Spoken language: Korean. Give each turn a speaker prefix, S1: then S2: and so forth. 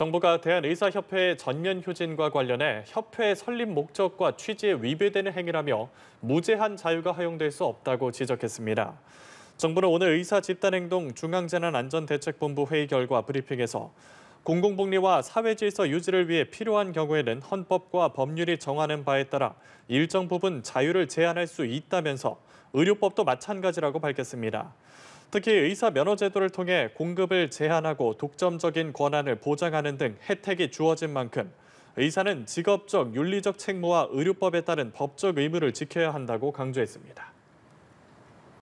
S1: 정부가 대한의사협회의 전면 휴진과 관련해 협회의 설립 목적과 취지에 위배되는 행위라며 무제한 자유가 허용될 수 없다고 지적했습니다. 정부는 오늘 의사 집단행동 중앙재난안전대책본부 회의 결과 브리핑에서 공공복리와 사회질서 유지를 위해 필요한 경우에는 헌법과 법률이 정하는 바에 따라 일정 부분 자유를 제한할 수 있다면서 의료법도 마찬가지라고 밝혔습니다. 특히 의사 면허 제도를 통해 공급을 제한하고 독점적인 권한을 보장하는 등 혜택이 주어진 만큼 의사는 직업적, 윤리적 책무와 의료법에 따른 법적 의무를 지켜야 한다고 강조했습니다.